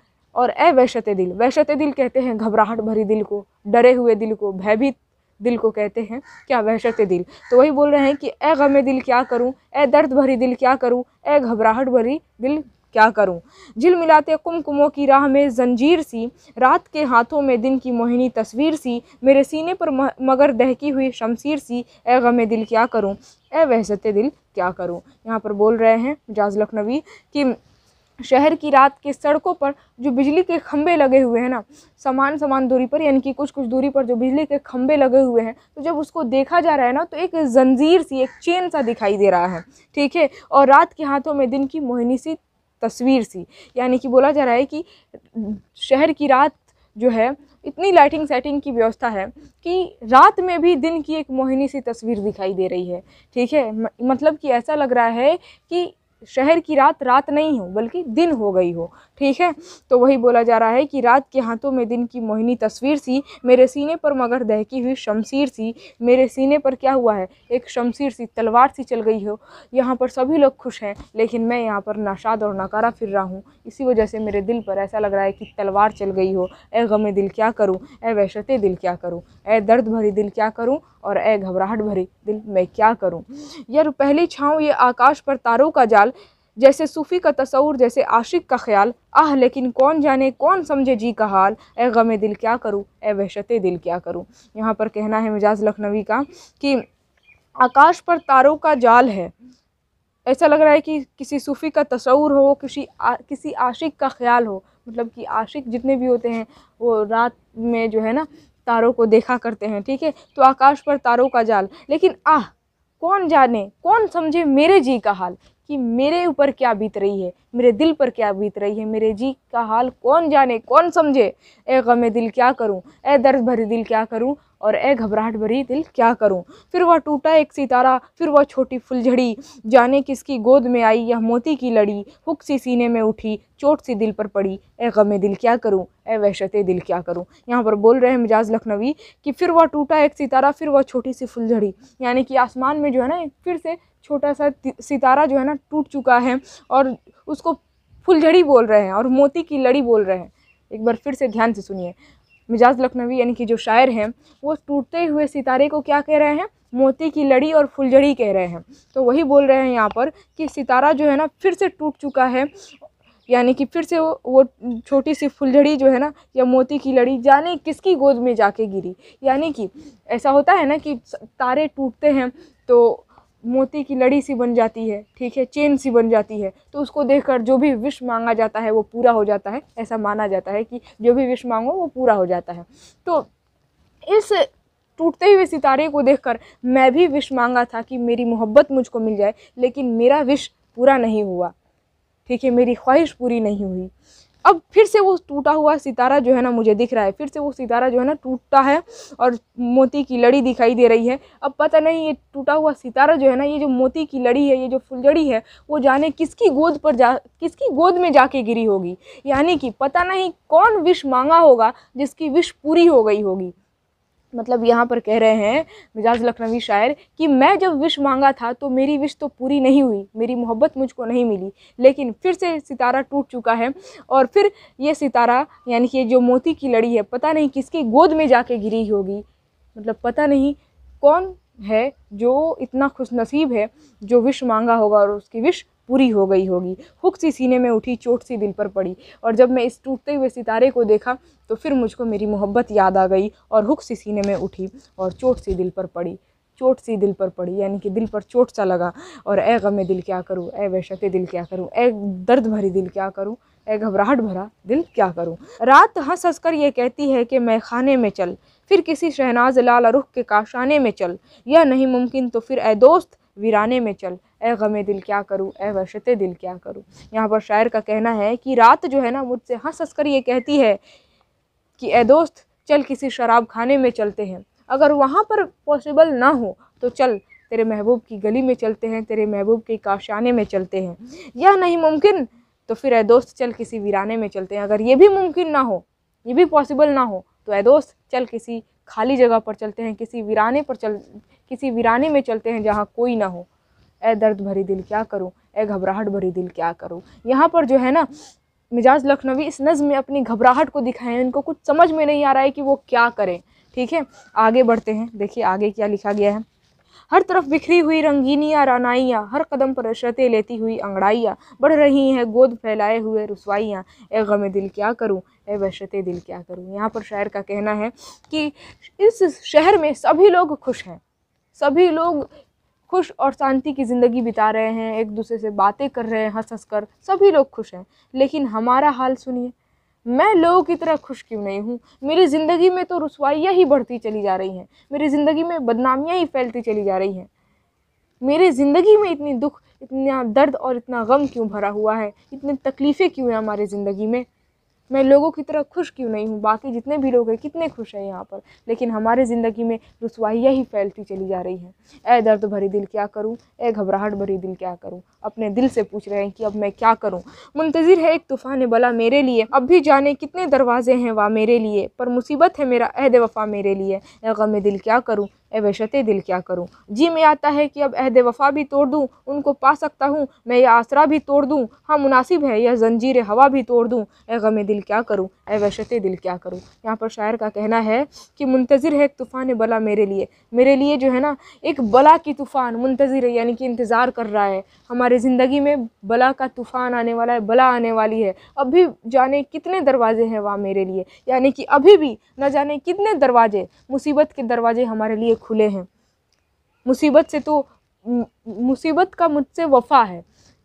और ए वहशत दिल वहशत दिल कहते हैं घबराहट भरी दिल को डरे हुए दिल को भयभीत दिल को कहते हैं क्या वहशत दिल तो वही बोल रहे हैं कि ए गम दिल क्या करूँ ए दर्द भरी दिल क्या करूँ ए घबराहट भरी दिल क्या करूँ झिल मिलाते कुमकुमों की राह में जंजीर सी रात के हाथों में दिन की मोहिनी तस्वीर सी मेरे सीने पर मगर दहकी हुई शमशीर सी ए गम दिल क्या करूँ ए वहशत दिल क्या करूँ यहाँ पर बोल रहे हैं जाज लखनवी कि शहर की रात के सड़कों पर जो बिजली के खंभे लगे हुए हैं ना समान समान दूरी पर यानी कि कुछ कुछ दूरी पर जो बिजली के खंभे लगे हुए हैं तो जब उसको देखा जा रहा है ना तो एक जंजीर सी एक चेन सा दिखाई दे रहा है ठीक है और रात के हाथों में दिन की मोहिनी सी तस्वीर सी यानी कि बोला जा रहा है कि शहर की रात जो है इतनी लाइटिंग सेटिंग की व्यवस्था है कि रात में भी दिन की एक मोहिनी सी तस्वीर दिखाई दे रही है ठीक है मतलब कि ऐसा लग रहा है कि शहर की रात रात नहीं हो बल्कि दिन हो गई हो ठीक है तो वही बोला जा रहा है कि रात के हाथों में दिन की मोहिनी तस्वीर सी मेरे सीने पर मगर दहकी हुई शमशीर सी मेरे सीने पर क्या हुआ है एक शमशीर सी तलवार सी चल गई हो यहाँ पर सभी लोग खुश हैं लेकिन मैं यहाँ पर नाशाद और नकारा फिर रहा हूँ इसी वजह से मेरे दिल पर ऐसा लग रहा है कि तलवार चल गई हो ए गम दिल क्या करूँ ए वैशत दिल क्या करूँ ए दर्द भरी दिल क्या करूँ और ए घबराहट भरी दिल मैं क्या करूँ यार पहली छाँव ये आकाश पर तारों का जाल जैसे सूफ़ी का तस्वूर जैसे आशिक का ख्याल आह लेकिन कौन जाने कौन समझे जी का हाल ए गम दिल क्या करूँ ए वहशत दिल क्या करूँ यहाँ पर कहना है मिजाज लखनवी का कि आकाश पर तारों का जाल है ऐसा लग रहा है कि किसी सूफ़ी का तस्वूर हो किसी आ, किसी आशिक का ख्याल हो मतलब कि आशिक जितने भी होते हैं वो रात में जो है ना तारों को देखा करते हैं ठीक है तो आकाश पर तारों का जाल लेकिन आह कौन जाने कौन समझे मेरे जी का हाल कि मेरे ऊपर क्या बीत रही है मेरे दिल पर क्या बीत रही है मेरे जी का हाल कौन जाने कौन समझे ए गम दिल क्या करूँ ए दर्द भरी दिल क्या करूँ और ए घबराहट भरी दिल क्या करूँ फिर वह टूटा एक सितारा फिर वह छोटी फुलझड़ी जाने किसकी गोद में आई यह मोती की लड़ी हुक सी सीने में उठी चोट सी दिल पर पड़ी ए गम दिल क्या करूँ ए वहशत दिल क्या करूँ यहाँ पर बोल रहे हैं मिजाज लखनवी कि फिर वह टूटा एक सितारा फिर वह छोटी सी फुलझड़ी यानी कि आसमान में जो है ना फिर से छोटा सा सितारा जो है ना टूट चुका है और उसको फुलझड़ी बोल रहे हैं और मोती की लड़ी बोल रहे हैं एक बार फिर से ध्यान से सुनिए मिजाज लखनवी यानी कि जो शायर हैं वो टूटते हुए सितारे को क्या कह रहे हैं मोती की लड़ी और फुलझड़ी कह रहे हैं तो वही बोल रहे हैं यहाँ पर कि सितारा जो है ना फिर से टूट चुका है यानी कि फिर से वो वो छोटी सी फुलझड़ी जो है ना या मोती की लड़ी जाने किसकी गोद में जाके गिरी यानी कि ऐसा होता है ना कि तारे टूटते हैं तो मोती की लड़ी सी बन जाती है ठीक है चेन सी बन जाती है तो उसको देखकर जो भी विश मांगा जाता है वो पूरा हो जाता है ऐसा माना जाता है कि जो भी विश मांगो वो पूरा हो जाता है तो इस टूटते हुए सितारे को देखकर मैं भी विश मांगा था कि मेरी मोहब्बत मुझको मिल जाए लेकिन मेरा विश पूरा नहीं हुआ ठीक है मेरी ख्वाहिश पूरी नहीं हुई अब फिर से वो टूटा हुआ सितारा जो है ना मुझे दिख रहा है फिर से वो सितारा जो है ना टूटता है और मोती की लड़ी दिखाई दे रही है अब पता नहीं ये टूटा हुआ सितारा जो है ना ये जो मोती की लड़ी है ये जो फुलझड़ी है वो जाने किसकी गोद पर जा किसकी गोद में जाके गिरी होगी यानी कि पता नहीं कौन विश मांगा होगा जिसकी विश पूरी हो गई होगी मतलब यहाँ पर कह रहे हैं मिजाज लखनवी शायर कि मैं जब विश मांगा था तो मेरी विश तो पूरी नहीं हुई मेरी मोहब्बत मुझको नहीं मिली लेकिन फिर से सितारा टूट चुका है और फिर ये सितारा यानी कि ये जो मोती की लड़ी है पता नहीं किसकी गोद में जाके गिरी होगी मतलब पता नहीं कौन है जो इतना खुशनसीब है जो विश मांगा होगा और उसकी विश पूरी हो गई होगी हुक सी सीने में उठी चोट सी दिल पर पड़ी और जब मैं इस टूटते हुए सितारे को देखा तो फिर मुझको मेरी मोहब्बत याद आ गई और हुक सी सीने में उठी और चोट सी दिल पर पड़ी चोट सी दिल पर पड़ी यानी कि दिल पर चोट सा लगा और ए गमे दिल क्या करूँ ए वहशत दिल क्या करूँ ए दर्द भरी दिल क्या करूँ ए घबराहट भरा दिल क्या करूँ रात हंस हंस कर ये कहती है कि मैं खाने में चल फिर किसी शहनाज लाल रुख के काशाने में चल यह नहीं मुमकिन तो फिर ए दोस्त वीराने में चल ए गम दिल क्या करूँ ए वशत दिल क्या करूँ यहाँ पर शायर का कहना है कि रात जो है ना मुझसे हंस हंस कर ये कहती है कि ए दोस्त चल किसी शराब खाने में चलते हैं अगर वहाँ पर पॉसिबल ना हो तो चल तेरे महबूब की गली में चलते हैं तेरे महबूब के काशाने में चलते हैं यह नहीं मुमकिन तो फिर ए दोस्त चल किसी वीराने में चलते हैं अगर ये भी मुमकिन ना हो ये भी पॉसिबल ना हो तो ए दोस्त चल किसी खाली जगह पर चलते हैं किसी वीराने पर चल किसी वीराने में चलते हैं जहाँ कोई ना हो ए दर्द भरी दिल क्या करूँ ए घबराहट भरी दिल क्या करूँ यहाँ पर जो है ना मिजाज लखनवी इस नज़म में अपनी घबराहट को दिखाए इनको कुछ समझ में नहीं आ रहा है कि वो क्या करें ठीक है आगे बढ़ते हैं देखिए आगे क्या लिखा गया है हर तरफ बिखरी हुई रंगीनियाँ रानाइयाँ हर कदम पर रशतें लेती हुई अंगड़ाइयाँ बढ़ रही हैं गोद फैलाए हुए रसवाइयाँ ए गम दिल क्या करूँ ए वशरत दिल क्या करूँ यहाँ पर शायर का कहना है कि इस शहर में सभी लोग खुश हैं सभी लोग खुश और शांति की ज़िंदगी बिता रहे हैं एक दूसरे से बातें कर रहे हैं हंस हंस कर सभी लोग खुश हैं लेकिन हमारा हाल सुनिए मैं लोगों की तरह खुश क्यों नहीं हूँ मेरी ज़िंदगी में तो रसवाइयाँ ही बढ़ती चली जा रही हैं मेरी ज़िंदगी में बदनामियाँ ही फैलती चली जा रही हैं मेरी ज़िंदगी में इतनी दुख इतना दर्द और इतना गम क्यों भरा हुआ है इतनी तकलीफ़ें क्यों हैं हमारी ज़िंदगी में मैं लोगों की तरह खुश क्यों नहीं हूँ बाकी जितने भी लोग हैं कितने खुश हैं यहाँ पर लेकिन हमारे ज़िंदगी में रसवाइयाँ ही फैलती चली जा रही हैं ए दर्द भरी दिल क्या करूँ ए घबराहट भरी दिल क्या करूँ अपने दिल से पूछ रहे हैं कि अब मैं क्या करूँ मुंतज़िर है एक तूफ़ान बला मेरे लिए अब भी जाने कितने दरवाजे हैं वाह मेरे लिए पर मुसीबत है मेरा अहद वफ़ा मेरे लिए ए गम दिल क्या करूँ ए वशत दिल क्या करूँ जी में आता है कि अब अहद वफा भी तोड़ दूँ उनको पा सकता हूँ मैं यह आसरा भी तोड़ दूँ हाँ मुनासिब है यह जंजीर हवा भी तोड़ दूँ ए गम दिल क्या करूँ ए वशत दिल क्या करूँ यहाँ पर शायर का कहना है कि मुंतज़िर है एक तूफ़ान बला मेरे लिए मेरे लिए जो है ना एक बला की तूफ़ान मुंतज़र है यानी कि इंतज़ार कर रहा है हमारे ज़िंदगी में बला का तूफ़ान आने वाला है बला आने वाली है अभी जाने कितने दरवाजे हैं वहाँ मेरे लिए यानी कि अभी भी ना जाने कितने दरवाजे मुसीबत के दरवाजे हमारे लिए खुले हैं मुसीबत से तो मुसीबत का मुझसे वफा है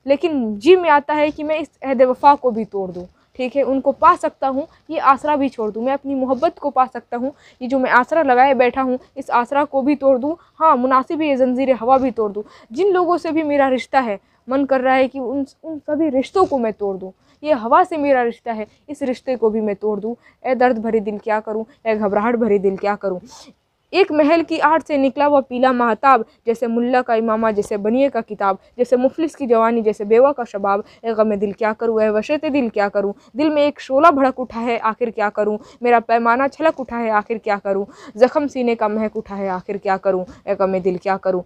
लेकिन जी में आता है कि मैं इस अहद वफा को भी तोड़ दूँ ठीक है उनको पा सकता हूँ ये आसरा भी छोड़ दूँ मैं अपनी मोहब्बत को पा सकता हूँ ये जो मैं आसरा लगाए बैठा हूँ इस आसरा को भी तोड़ दूँ हाँ मुनासिब ये जंजीर हवा भी तोड़ दूँ जिन लोगों से भी मेरा रिश्ता है मन कर रहा है कि उन उन सभी रिश्तों को मैं तोड़ दूँ ये हवा से मेरा रिश्ता है इस रिश्ते को भी मैं तोड़ दूँ ए दर्द भरे दिल क्या करूँ ए घबराहट भरे दिल क्या करूँ एक महल की आड़ से निकला हुआ पीला महताब जैसे मुल्ला का इमामा जैसे बनिए का किताब जैसे मुफलिस की जवानी जैसे बेवा का शबाब ए गम दिल क्या करूँ है वशत दिल क्या करूँ दिल में एक शोला भड़क उठा है आखिर क्या करूँ मेरा पैमाना छलक उठा है आखिर क्या करूँ ज़ख्म सीने का महक उठा है आखिर क्या करूँ ए गम दिल क्या करूँ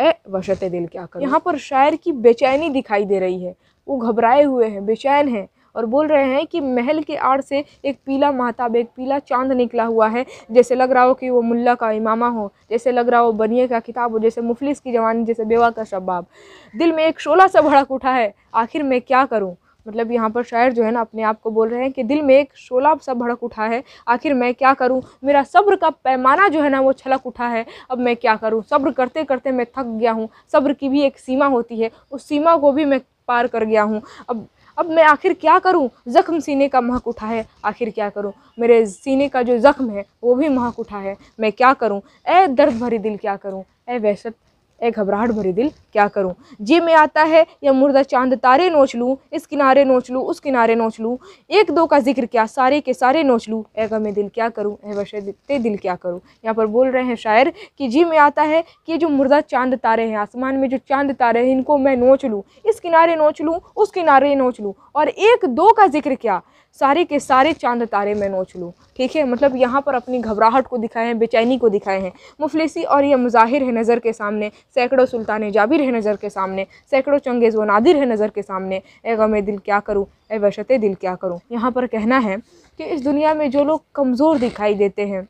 ए वशत दिल क्या करूँ यहाँ पर शायर की बेचैनी दिखाई दे रही है वो घबराए हुए हैं बेचैन हैं और बोल रहे हैं कि महल के आड़ से एक पीला महताब एक पीला चांद निकला हुआ है जैसे लग रहा हो कि वो मुल्ला का इमामा हो जैसे लग रहा हो बनिए का किताब हो जैसे मुफलिस की जवानी जैसे बेवा का शबाब दिल में एक शोला सा भड़क उठा है आखिर मैं क्या करूँ मतलब यहाँ पर शायर जो है ना अपने आप को बोल रहे हैं कि दिल में एक शोला सा भड़क उठा है आखिर मैं क्या करूँ मेरा सब्र का पैमाना जो है ना वो छलक उठा है अब मैं क्या करूँ सब्र करते करते मैं थक गया हूँ सब्र की भी एक सीमा होती है उस सीमा को भी मैं पार कर गया हूँ अब अब मैं आखिर क्या करूं ज़ख्म सीने का महक उठा है आखिर क्या करूं मेरे सीने का जो ज़ख्म है वो भी महक उठा है मैं क्या करूं ए दर्द भरी दिल क्या करूं ए वहशत ए घबराहट भरे दिल क्या करूं जी में आता है या मुर्दा चांद तारे नोच लूँ इस किनारे नोच लूँ उस किनारे नोच लूँ एक दो का जिक्र क्या सारे के सारे नोच लूँ ए गम दिल क्या करूँ ए वशे ते दिल क्या करूँ यहाँ पर बोल रहे हैं शायर कि जी में आता है कि जो मुर्दा चांद तारे हैं आसमान में जो चांद तारे हैं इनको मैं नोच लूँ इस किनारे नोच लूँ उस किनारे नोच लूँ और एक दो का जिक्र क्या सारे के सारे चांद तारे मैं नोच लूँ ठीक है मतलब यहाँ पर अपनी घबराहट को दिखाए हैं बेचैनी को दिखाए हैं मुफलिसी और यह मुजाहिर है नज़र के सामने सैकड़ों सुल्तान जाबिर है नज़र के सामने सैकड़ों चंगेज़ व नादिर है नज़र के सामने ए गम दिल क्या करूँ ए वशत दिल क्या करूँ यहाँ पर कहना है कि इस दुनिया में जो लोग कमज़ोर दिखाई देते हैं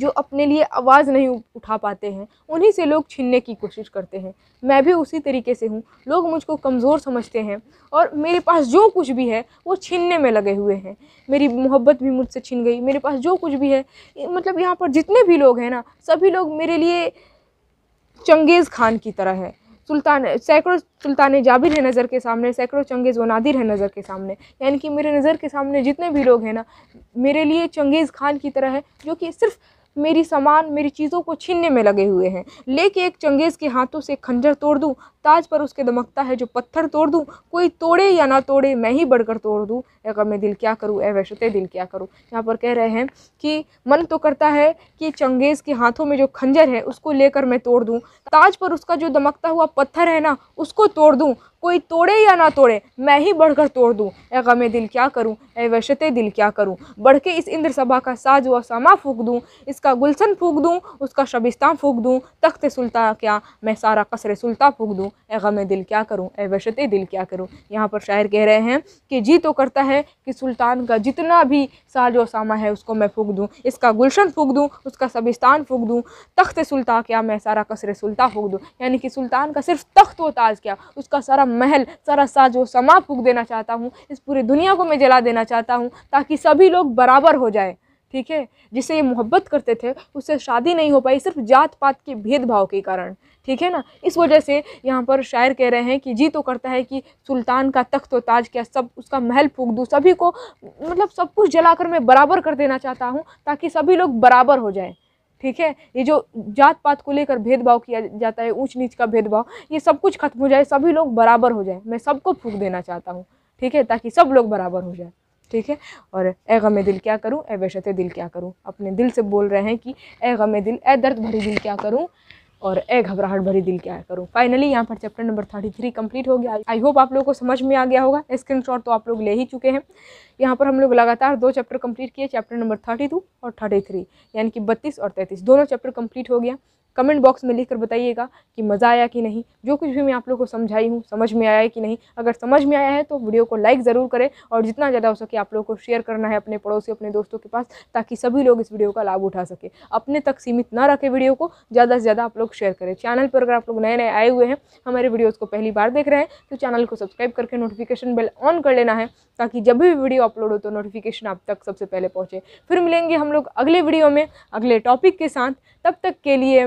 जो अपने लिए आवाज़ नहीं उठा पाते हैं उन्हीं से लोग छीनने की कोशिश करते हैं मैं भी उसी तरीके से हूँ लोग मुझको कमज़ोर समझते हैं और मेरे पास जो कुछ भी है वो छीनने में लगे हुए हैं मेरी मोहब्बत भी मुझसे छीन गई मेरे पास जो कुछ भी है मतलब यहाँ पर जितने भी लोग हैं ना सभी लोग मेरे लिए चंगेज़ खान की तरह है सुल्तान सैकड़ों सुल्तान जाबिर है नज़र के सामने सैकड़ों चंगेज़ व नादिर है नज़र के सामने यानी कि मेरे नज़र के सामने जितने भी लोग हैं ना मेरे लिए चंगेज़ खान की तरह है जो कि सिर्फ मेरी सामान मेरी चीज़ों को छीनने में लगे हुए हैं लेके एक चंगेज़ के हाथों से खंजर तोड़ दूँ ताज पर उसके दमकता है जो पत्थर तोड़ दूँ कोई तोड़े या ना तोड़े मैं ही बढ़कर तोड़ दूँ या कब मैं दिल क्या करूँ ए वैश्वते दिल क्या करूँ यहाँ पर कह रहे हैं कि मन तो करता है कि चंगेज़ के हाथों में जो खंजर है उसको लेकर मैं तोड़ दूँ ताज पर उसका जो दमकता हुआ पत्थर है ना उसको तोड़ दूँ कोई तोड़े या ना तोड़े मैं ही बढ़कर तोड़ दूँ ए गम दिल क्या करूँ ए वशत दिल क्या करूँ बढ़ के इस इंद्र सभा का साज व सामा फूक दूँ इसका गुलशन फूक दूँ उसका शबिस्तान फूक दूँ तख्त सुलता क्या मैं सारा कसर सुलता फूक दूँ करूँ ए गम दिल क्या करूँ ए वशत दिल क्या करूँ यहाँ पर शायर कह रहे हैं कि जी तो करता है कि सुल्तान का जितना भी साजो सामा है उसको मैं फूक दूँ इसका गुलशन फूक दूँ उसका सबिस्तान फूक दूँ तख्त सुल्तान क्या मैं सारा कसर सुल्ता फूक दूँ यानी कि सुल्तान का सिर्फ तख्त व ताज क्या उसका सारा महल सारा साजो समा फूक देना चाहता हूँ इस पूरी दुनिया को मैं जला देना चाहता हूँ ताकि सभी लोग बराबर हो जाए ठीक है जिसे ये मोहब्बत करते थे उससे शादी नहीं हो पाई सिर्फ जात पात के भेदभाव के कारण ठीक है ना इस वजह से यहाँ पर शायर कह रहे हैं कि जी तो करता है कि सुल्तान का तख्त व ताज क्या सब उसका महल फूक दूँ सभी को मतलब सब कुछ जलाकर मैं बराबर कर देना चाहता हूँ ताकि सभी लोग बराबर हो जाए ठीक है ये जो जात पात को लेकर भेदभाव किया जाता है ऊंच नीच का भेदभाव ये सब कुछ खत्म हो जाए सभी लोग बराबर हो जाए मैं सबको फूक देना चाहता हूँ ठीक है ताकि सब लोग बराबर हो जाए ठीक है और ए गम दिल क्या करूँ ए वैशत दिल क्या करूँ अपने दिल से बोल रहे हैं कि ए गम दिल ए दर्द भरी दिल क्या करूँ और ए घबराहट भरी दिल क्या करूँ फाइनली यहाँ पर chapter number thirty three complete हो गया आई होप आप लोगों को समझ में आ गया होगा स्क्रीन शॉट तो आप लोग ले ही चुके हैं यहाँ पर हम लोग लगातार दो चैप्टर कम्प्लीट किए चैप्टर नंबर थर्टी टू और थर्टी थ्री यानी कि बत्तीस और तैंतीस दोनों चैप्टर कम्प्लीट हो गया कमेंट बॉक्स में लिखकर बताइएगा कि मज़ा आया कि नहीं जो कुछ भी मैं आप लोग को समझाई हूँ समझ में आया कि नहीं अगर समझ में आया है तो वीडियो को लाइक ज़रूर करें और जितना ज़्यादा हो सके आप लोग को शेयर करना है अपने पड़ोसी अपने दोस्तों के पास ताकि सभी लोग इस वीडियो का लाभ उठा सके अपने तक सीमित ना रखें वीडियो को ज़्यादा से ज़्यादा आप लोग शेयर करें चैनल पर अगर आप लोग नए नए आए हुए हैं हमारे वीडियोज़ को पहली बार देख रहे हैं तो चैनल को सब्सक्राइब करके नोटिफिकेशन बेल ऑन कर लेना है ताकि जब भी वीडियो अपलोड हो तो नोटिफिकेशन आप तक सबसे पहले पहुँचे फिर मिलेंगे हम लोग अगले वीडियो में अगले टॉपिक के साथ तब तक के लिए